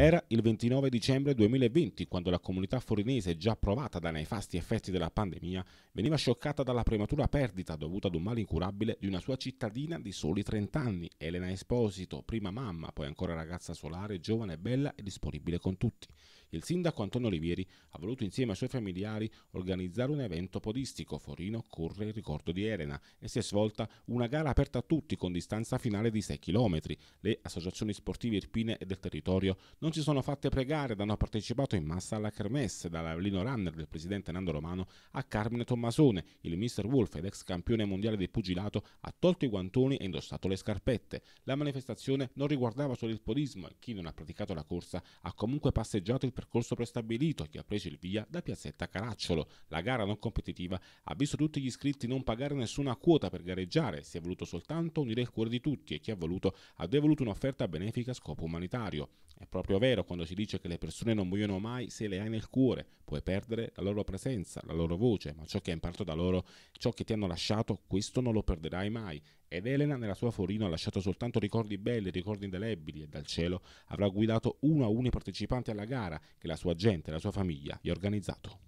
Era il 29 dicembre 2020 quando la comunità forinese, già provata dai nefasti effetti della pandemia, veniva scioccata dalla prematura perdita dovuta ad un male incurabile di una sua cittadina di soli 30 anni, Elena Esposito, prima mamma, poi ancora ragazza solare, giovane, bella e disponibile con tutti. Il sindaco Antonio Olivieri ha voluto insieme ai suoi familiari organizzare un evento podistico. Forino corre il ricordo di Elena e si è svolta una gara aperta a tutti con distanza finale di 6 km. Le associazioni sportive irpine e del territorio non si sono fatte pregare ed hanno partecipato in massa alla kermesse, dalla Lino Runner del presidente Nando Romano a Carmine Tommasone. Il Mr. Wolf ed ex campione mondiale del pugilato ha tolto i guantoni e indossato le scarpette. La manifestazione non riguardava solo il podismo e chi non ha praticato la corsa ha comunque passeggiato il percorso prestabilito che ha preso il via da Piazzetta Caracciolo. La gara non competitiva ha visto tutti gli iscritti non pagare nessuna quota per gareggiare, si è voluto soltanto unire il cuore di tutti e chi ha voluto ha devoluto un'offerta benefica a scopo umanitario. È proprio vero quando si dice che le persone non muoiono mai se le hai nel cuore, puoi perdere la loro presenza, la loro voce, ma ciò che hai imparato da loro, ciò che ti hanno lasciato, questo non lo perderai mai. Ed Elena nella sua Forino ha lasciato soltanto ricordi belli, ricordi indelebili e dal cielo avrà guidato uno a uno i partecipanti alla gara che la sua gente la sua famiglia gli ha organizzato.